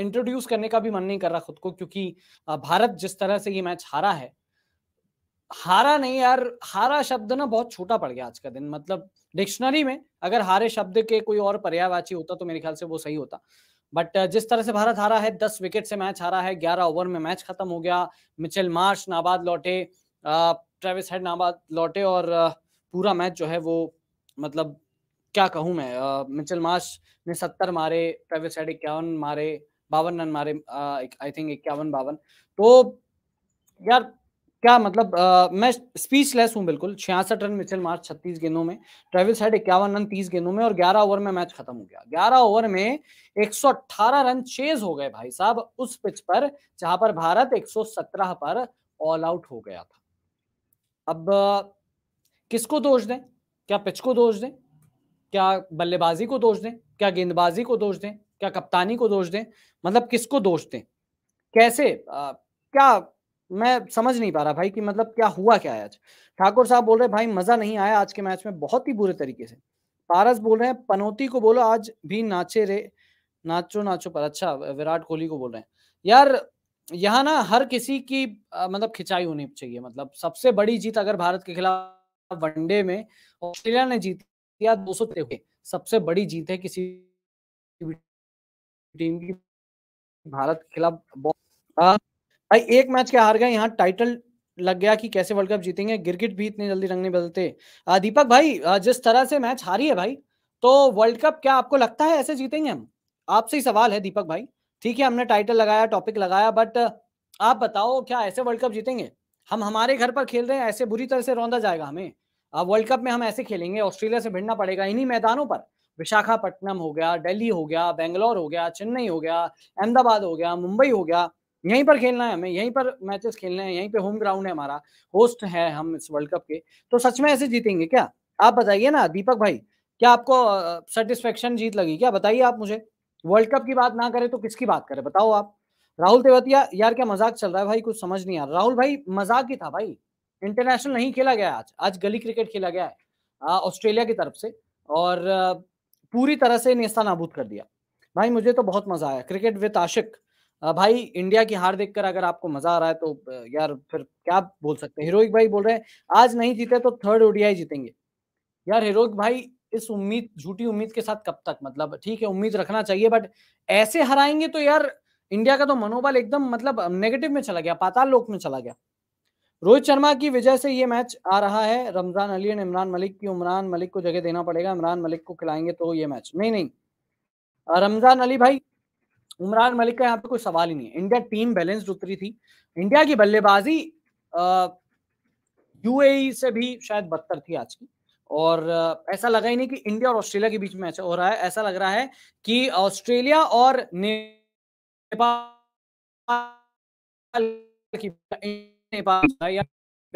Introduce करने का भी मन नहीं कर रहा खुद को क्योंकि भारत जिस तरह से ये मैच हारा है हारा नहीं यार हारा शब्द ना बहुत छोटा पड़ गया आज का दिन मतलब डिक्शनरी में अगर हारे शब्द के कोई और पर्यायवाची होता तो मेरे ख्याल से वो सही होता बट जिस तरह से भारत हारा है दस विकेट से मैच हारा है ग्यारह ओवर में मैच खत्म हो गया मिचेल मार्श नाबाद लौटे ट्रेविस हेड नाबाद लौटे और पूरा मैच जो है वो मतलब क्या कहूँ मैं मिचेल मार्श ने सत्तर मारे ट्रेविस हेड इक्यावन मारे बावन रन मारे आई थिंक इक्यावन बावन तो यार क्या मतलब आ, मैं स्पीचलेस हूं बिल्कुल छियासठ रन मिचल मार्च छत्तीस गेंदों में ट्रेविल साइड इक्यावन रन तीस गेंदों में और ग्यारह ओवर में मैच खत्म हो गया ग्यारह ओवर में एक सौ अट्ठारह रन चेज हो गए भाई साहब उस पिच पर जहां पर भारत एक सौ सत्रह पर ऑल आउट हो गया था अब किसको दोष दें क्या पिच को दोष दें क्या बल्लेबाजी को दोष दें क्या गेंदबाजी को दोष दें क्या कप्तानी को दोष दें मतलब किसको दोष दें कैसे आ, क्या मैं समझ नहीं पा रहा भाई कि मतलब क्या हुआ क्या है आज ठाकुर साहब बोल रहे भाई मजा नहीं आया आज के मैच में बहुत ही बुरे तरीके से पारस बोल रहे हैं पनौती को बोलो आज भी नाचे रे नाचो नाचो पर अच्छा विराट कोहली को बोल रहे हैं यार यहाँ ना हर किसी की आ, मतलब खिंचाई होनी चाहिए मतलब सबसे बड़ी जीत अगर भारत के खिलाफ वनडे में ऑस्ट्रेलिया ने जीत दिया दो सौ सबसे बड़ी जीत है किसी टीम की भारत के खिलाफ भाई एक मैच के हार गए यहाँ टाइटल लग गया कि कैसे वर्ल्ड कप जीतेंगे गिरगिट भी इतने जल्दी रंग नहीं बदलते दीपक भाई जिस तरह से मैच हारी है भाई तो वर्ल्ड कप क्या आपको लगता है ऐसे जीतेंगे हम आपसे ही सवाल है दीपक भाई ठीक है हमने टाइटल लगाया टॉपिक लगाया बट आप बताओ क्या ऐसे वर्ल्ड कप जीतेंगे हम हमारे घर पर खेल रहे हैं ऐसे बुरी तरह से रौंदा जाएगा हमें वर्ल्ड कप में हम ऐसे खेलेंगे ऑस्ट्रेलिया से भिड़ना पड़ेगा इन्हीं मैदानों पर विशाखापट्टनम हो गया दिल्ली हो गया बेंगलोर हो गया चेन्नई हो गया अहमदाबाद हो गया मुंबई हो गया यहीं पर खेलना है हमें यहीं पर मैचेस खेलने हैं यहीं पे होम ग्राउंड है हमारा होस्ट है हम इस वर्ल्ड कप के तो सच में ऐसे जीतेंगे क्या आप बताइए ना दीपक भाई क्या आपको सेटिस्फेक्शन जीत लगी क्या बताइए आप मुझे वर्ल्ड कप की बात ना करें तो किसकी बात करें बताओ आप राहुल तेवतिया यार क्या मजाक चल रहा है भाई कुछ समझ नहीं आ रहा राहुल भाई मजाक ही था भाई इंटरनेशनल नहीं खेला गया आज आज गली क्रिकेट खेला गया है ऑस्ट्रेलिया की तरफ से और पूरी तरह से नेस्ता नाबूद कर दिया भाई मुझे तो बहुत मजा आया क्रिकेट विद आशिक भाई इंडिया की हार देखकर अगर आपको मजा आ रहा है तो यार फिर क्या बोल सकते हैं हीरोइक भाई बोल रहे हैं आज नहीं जीते तो थर्ड ओडीआई जीतेंगे यार हीरोइक भाई इस उम्मीद झूठी उम्मीद के साथ कब तक मतलब ठीक है उम्मीद रखना चाहिए बट ऐसे हराएंगे तो यार इंडिया का तो मनोबल एकदम मतलब नेगेटिव में चला गया पाताल लोक में चला गया रोहित शर्मा की वजह से ये मैच आ रहा है रमजान अली एंड इमरान मलिक की उमरान मलिक को जगह देना पड़ेगा इमरान मलिक को खिलाएंगे तो ये मैच नहीं नहीं रमजान अली भाई उमरान मलिक का यहाँ पे कोई सवाल ही नहीं है इंडिया टीम बैलेंस्ड उतरी थी इंडिया की बल्लेबाजी यूएई e से भी शायद बदतर थी आज की और ऐसा लगा ही नहीं कि इंडिया और ऑस्ट्रेलिया के बीच मैच हो रहा है ऐसा लग रहा है कि ऑस्ट्रेलिया और नेपाल नेपाल या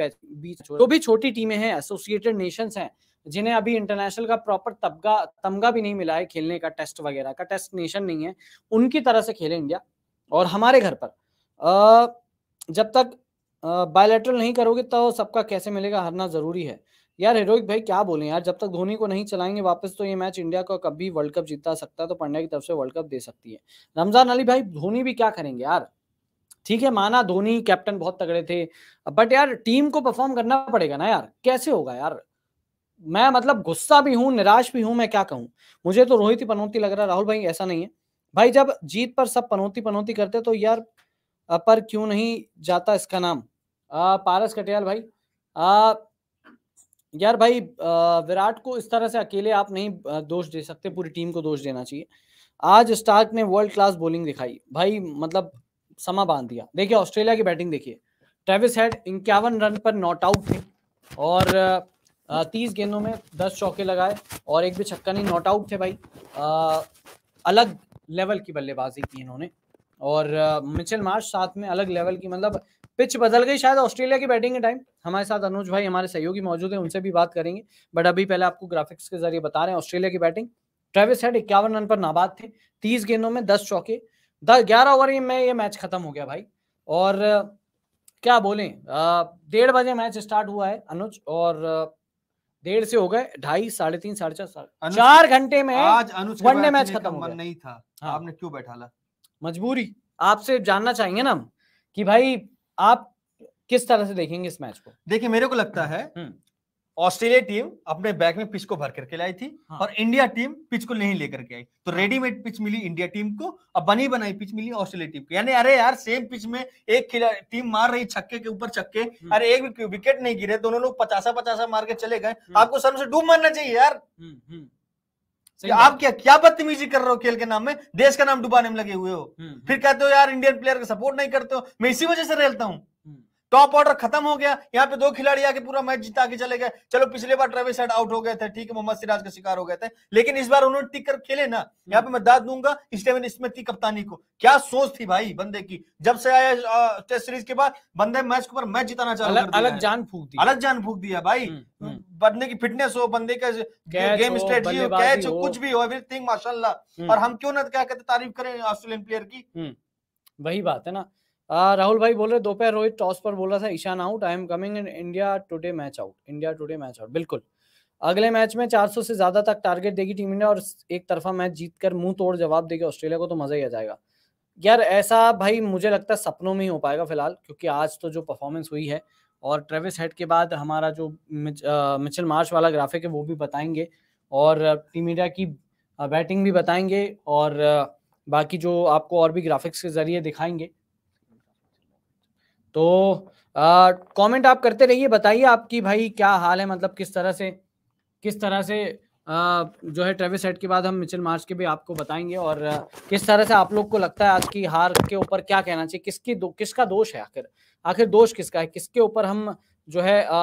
बीच जो तो भी छोटी टीमें हैं एसोसिएटेड नेशंस हैं जिन्हें अभी इंटरनेशनल का प्रॉपर तबगा तमगा भी नहीं मिला है खेलने का टेस्ट वगैरह का टेस्ट नेशन नहीं है उनकी तरह से खेले इंडिया और हमारे घर पर जब तक बायोलेट्रल नहीं करोगे तो सबका कैसे मिलेगा हारना जरूरी है यार हेरोइक भाई क्या बोले यार जब तक धोनी को नहीं चलाएंगे वापस तो ये मैच इंडिया को कभी वर्ल्ड कप जीता सकता है तो पंड्या की तरफ से वर्ल्ड कप दे सकती है रमजान अली भाई धोनी भी क्या करेंगे यार ठीक है माना धोनी कैप्टन बहुत तगड़े थे बट यार टीम को परफॉर्म करना पड़ेगा ना यार कैसे होगा यार मैं मतलब गुस्सा भी हूं निराश भी हूं मैं क्या कहूं मुझे तो रोहित ही पनौती लग रहा राहुल भाई ऐसा नहीं है भाई जब जीत पर सब पनौती पनौती करते तो यार पर क्यों नहीं जाता इसका नाम आ, पारस कटियाल भाई आ, यार भाई आ, विराट को इस तरह से अकेले आप नहीं दोष दे सकते पूरी टीम को दोष देना चाहिए आज स्टार्क ने वर्ल्ड क्लास बॉलिंग दिखाई भाई मतलब समा बांध दिया देखिए ऑस्ट्रेलिया की बैटिंग देखिए ट्रेविस हेड इक्यावन रन पर नॉट आउट थे और तीस गेंदों में दस चौके लगाए और एक भी छक्का नहीं नॉट आउट थे भाई आ, अलग लेवल की बल्लेबाजी की इन्होंने और मिचेल मार्श साथ में अलग लेवल की मतलब पिच बदल गई शायद ऑस्ट्रेलिया की बैटिंग के टाइम हमारे साथ अनुज भाई हमारे सहयोगी मौजूद है उनसे भी बात करेंगे बट अभी पहले आपको ग्राफिक्स के जरिए बता रहे हैं ऑस्ट्रेलिया की बैटिंग ट्रेविस हेड इक्यावन रन पर नाबाद थे तीस गेंदों में दस चौके ग्यारह ओवर में ये मैच खत्म हो गया भाई और क्या बोले डेढ़ बजे मैच स्टार्ट हुआ है अनुज और डेढ़ से हो गए ढाई साढ़े तीन साढ़े चार साढ़े चार घंटे में आज अनुज वनडे मैच खत्म हो नहीं था हाँ। आपने क्यों बैठा ला मजबूरी आपसे जानना चाहेंगे ना हम कि भाई आप किस तरह से देखेंगे इस मैच को देखिए मेरे को लगता है हम्म। ऑस्ट्रेलिया टीम अपने बैग में पिच को भर करके लाई थी हाँ। और इंडिया टीम पिच को नहीं लेकर के आई तो हाँ। रेडीमेड पिच मिली इंडिया टीम को अब बनी बनाई पिच मिली ऑस्ट्रेलिया टीम को यानी अरे यार सेम पिच में एक खिलाड़ी टीम मार रही छक्के के ऊपर छक्के हम्म। अरे एक भी विकेट नहीं गिरे दोनों लोग पचासा पचासा मार के चले गए हम्म। आपको शर्म से डूब मारना चाहिए यार हम्म, तो आप क्या क्या बदतमीजी कर रहे हो खेल के नाम में देश का नाम डुबाने में लगे हुए हो फिर कहते हो यार इंडियन प्लेयर का सपोर्ट नहीं करते हो मैं इसी वजह से रेलता हूँ टॉप ऑर्डर खत्म हो गया यहाँ पे दो खिलाड़ी आके पूरा मैच जीता के चले गए चलो पिछले बार ट्रेविस हेड आउट हो गए थे ठीक है मोहम्मद सिराज का शिकार हो गए थे लेकिन इस बार उन्होंने टिक कर खेले ना यहाँ पे मैं दाद दूंगा स्टेवन स्मिथ की कप्तानी को क्या सोच थी भाई बंदे की जब से आया टेस्ट सीरीज के बाद बंदे मैच के ऊपर मैच जिताना चाह अलग, अलग जान फूक दी अलग जान फूक दिया भाई हम्म, हम्म। बंदे की फिटनेस हो बंदे का गेम स्ट्रेटजी हो कैच हो कुछ भी हो एवरीथिंग माशाल्लाह हम्म। और हम क्यों ना क्या कहते तारीफ करें ऑस्ट्रेलियन प्लेयर की वही बात है ना राहुल भाई बोल रहे दोपहर रोहित टॉस पर बोल रहा था Ishan out I am coming in India today match out India today match out बिल्कुल अगले मैच में 400 से ज्यादा तक टारगेट देगी टीम इंडिया और एक तरफा मैच जीतकर मुंह तोड़ जवाब देगी ऑस्ट्रेलिया को तो मजा ही आ जाएगा यार ऐसा भाई मुझे लगता है सपनों में ही हो पाएगा फिलहाल क्योंकि आज तो जो परफॉर्मेंस हुई है और ट्रेविस हेड के बाद हमारा जो मिचिल मिचल मार्च वाला ग्राफिक है वो भी बताएंगे और टीम इंडिया की बैटिंग भी बताएंगे और बाकी जो आपको और भी ग्राफिक्स के जरिए दिखाएंगे तो कमेंट आप करते रहिए बताइए आपकी भाई क्या हाल है मतलब किस तरह से किस तरह से आ, जो है ट्रेविस हेड के बाद हम मिचिल मार्च के भी आपको बताएंगे और किस तरह से आप लोग को लगता है आज की हार के ऊपर क्या कहना चाहिए किसकी दो किसका दोष है आखिर आखिर दोष किसका है किसके ऊपर हम जो है आ,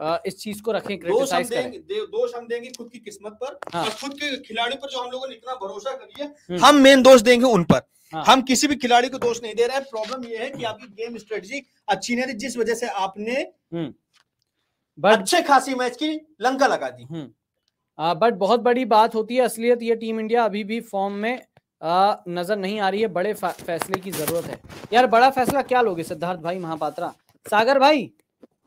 आ, इस चीज को रखें दोष हम देंगे दे, दोष हम देंगे खुद की किस्मत पर हाँ। और खुद के खिलाड़ी पर जो हम लोगों ने इतना भरोसा कर लिया हम्म। हम मेन दोष देंगे उन पर हाँ। हम किसी भी खिलाड़ी को दोष नहीं दे रहे हैं प्रॉब्लम यह है कि आपकी गेम स्ट्रेटजी अच्छी नहीं थी जिस वजह से आपने बट हम्म। अच्छे खासी मैच की लंका लगा दी बट हम्म। बहुत बड़ी बात होती है असलियत ये टीम इंडिया अभी भी फॉर्म में नज़र नहीं आ रही है बड़े फैसले की ज़रूरत है यार बड़ा फैसला क्या लोगे सिद्धार्थ भाई महापात्रा सागर भाई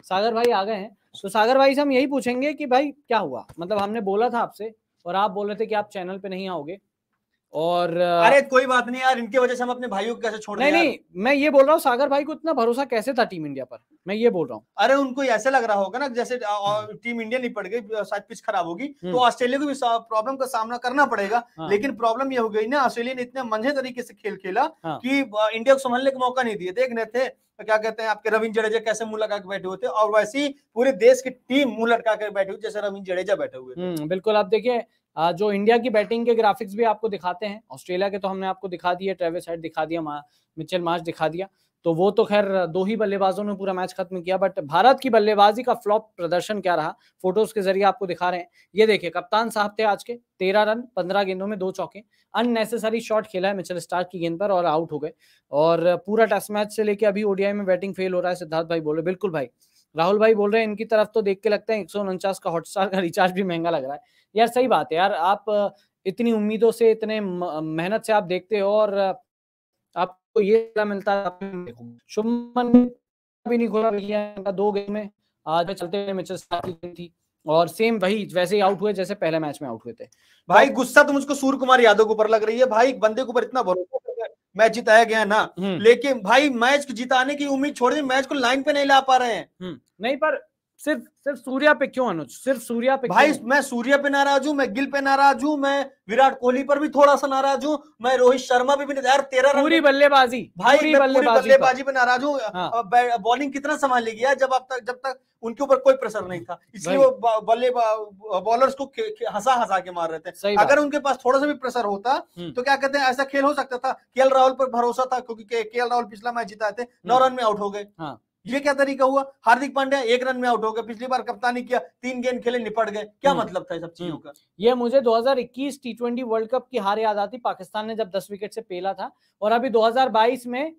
सागर भाई आ गए हैं तो सागर भाई से हम यही पूछेंगे कि भाई क्या हुआ मतलब हमने बोला था आपसे और आप बोल रहे थे कि आप चैनल पे नहीं आओगे और अरे कोई बात नहीं यार इनकी वजह से हम अपने भाइयों को कैसे छोड़ नहीं नहीं मैं ये बोल रहा हूँ सागर भाई को इतना भरोसा कैसे था टीम इंडिया पर मैं ये बोल रहा हूँ अरे उनको ऐसे लग रहा होगा ना जैसे टीम इंडिया नहीं पड़ गई शायद पिच खराब होगी तो हम्म। ऑस्ट्रेलिया को भी प्रॉब्लम का सामना करना पड़ेगा हाँ। लेकिन प्रॉब्लम ये हो गई ना ऑस्ट्रेलिया ने इतने मंझे तरीके से खेल खेला हाँ। की इंडिया को संभालने का मौका नहीं दिया देख रहे थे तो क्या कहते हैं आपके रविंद्र जडेजा कैसे मुंह लगा के बैठे हुए थे और वैसे ही पूरे देश की टीम मुंह लटका के बैठे हुए जैसे रविंद्र जडेजा बैठे हुए हम्म, बिल्कुल आप देखिए जो इंडिया की बैटिंग के ग्राफिक्स भी आपको दिखाते हैं ऑस्ट्रेलिया के तो हमने आपको दिखा दिए ट्रेविस हेड दिखा दिया मिचेल मार्च दिखा दिया तो वो तो खैर दो ही बल्लेबाजों ने पूरा मैच खत्म किया बट भारत की बल्लेबाजी का फ्लॉप प्रदर्शन क्या रहा फोटोज के जरिए आपको दिखा रहे हैं ये देखिए कप्तान साहब थे आज के तेरह रन पंद्रह गेंदों में दो चौके अननेसेसरी शॉट खेला है मिचल स्टार्क की गेंद पर और आउट हो गए और पूरा टेस्ट मैच से लेके अभी ओडीआई में बैटिंग फेल हो रहा है सिद्धार्थ भाई बोले बिल्कुल भाई राहुल भाई बोल रहे हैं इनकी तरफ तो देख के लगता है एक का हॉटस्टार का रिचार्ज भी महंगा लग रहा है यार सही बात है यार आप इतनी उम्मीदों से इतने मेहनत से आप देखते हो और आपको ये मिलता है शुभमन भी नहीं खोला दो गेम में आज चलते हुए मैचेस थी और सेम वही वैसे ही आउट हुए जैसे पहले मैच में आउट हुए थे भाई तो गुस्सा तो मुझको सूर्य कुमार यादव के ऊपर लग रही है भाई बंदे के ऊपर इतना भरोसा मैच जिताया गया ना हम्म। लेकिन भाई मैच जिताने की उम्मीद छोड़ दी मैच को लाइन पे नहीं ला पा रहे हैं हम्म। नहीं पर सिर्फ सिर्फ सूर्या पे क्यों अनुज सिर्फ सूर्या पे भाई क्यों? मैं सूर्या पे नाराज हूँ मैं गिल पे नाराज हूँ मैं विराट कोहली पर भी थोड़ा सा नाराज हूँ मैं रोहित शर्मा पे भी यार तेरह पूरी बल्लेबाजी भाई पूरी बल्लेबाजी पे नाराज हूँ हाँ। बॉलिंग कितना संभालेगी यार जब अब तक जब तक उनके ऊपर कोई प्रेशर नहीं था इसलिए वो बल्ले बॉलर्स को हंसा हंसा के मार रहे थे अगर उनके पास थोड़ा सा भी प्रेशर होता हम्म। तो क्या कहते हैं ऐसा खेल हो सकता था के राहुल पर भरोसा था क्योंकि के राहुल पिछला मैच जिताए थे हम्म। नौ रन में आउट हो गए हाँ। ये क्या तरीका हुआ हार्दिक पांड्या एक रन में आउट हो गए पिछली बार कप्तानी किया तीन गेंद खेले निपट गए क्या हम्म। मतलब था सब चीजों हम्म। का ये मुझे 2021 टी ट्वेंटी वर्ल्ड कप की हार याद आती पाकिस्तान ने जब 10 विकेट से पेला था और अभी 2022 में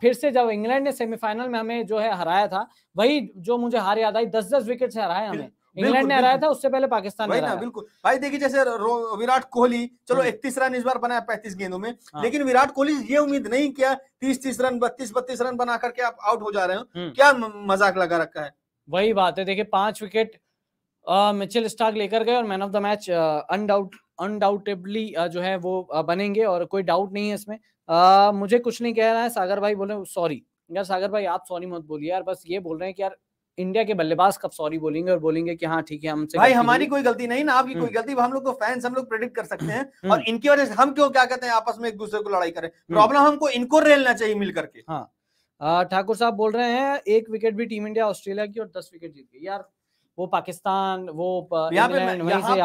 फिर से जब इंग्लैंड ने सेमीफाइनल में हमें जो है हराया था वही जो मुझे हार याद आई दस दस विकेट से हराया हमें इंग्लैंड ने हराया था उससे पहले पाकिस्तान ने ना बिल्कुल भाई देखिए जैसे विराट कोहली चलो हम्म। इकतीस रन इस बार बनाया पैंतीस गेंदों में हाँ। लेकिन विराट कोहली ये उम्मीद नहीं किया तीस तीस रन बत्तीस बत्तीस रन बना करके आप आउट हो जा रहे हो हम्म। क्या मजाक लगा रखा है वही बात है देखिए पांच विकेट मिचेल स्टार्क लेकर गए और मैन ऑफ द मैच अनडाउट अनडाउटेबली जो है वो बनेंगे और कोई डाउट नहीं है इसमें आ, मुझे कुछ नहीं कह रहा है सागर भाई बोले सॉरी यार सागर भाई आप सॉरी मत बोलिए यार बस ये बोल रहे हैं कि यार इंडिया के बल्लेबाज कब सॉरी बोलेंगे और बोलेंगे कि हाँ ठीक है हमसे भाई हमारी कोई गलती नहीं ना आपकी कोई हम्म। गलती हम लोग तो फैंस हम लोग प्रेडिक्ट कर सकते हैं हम्म। और इनकी वजह से हम क्यों क्या कहते हैं आपस में एक दूसरे को लड़ाई करें प्रॉब्लम हम्म। हमको इनको रेलना चाहिए मिल करके हाँ ठाकुर साहब बोल रहे हैं एक विकेट भी टीम इंडिया ऑस्ट्रेलिया की और दस विकेट जीत गई यार वो पाकिस्तान वो यहाँ पे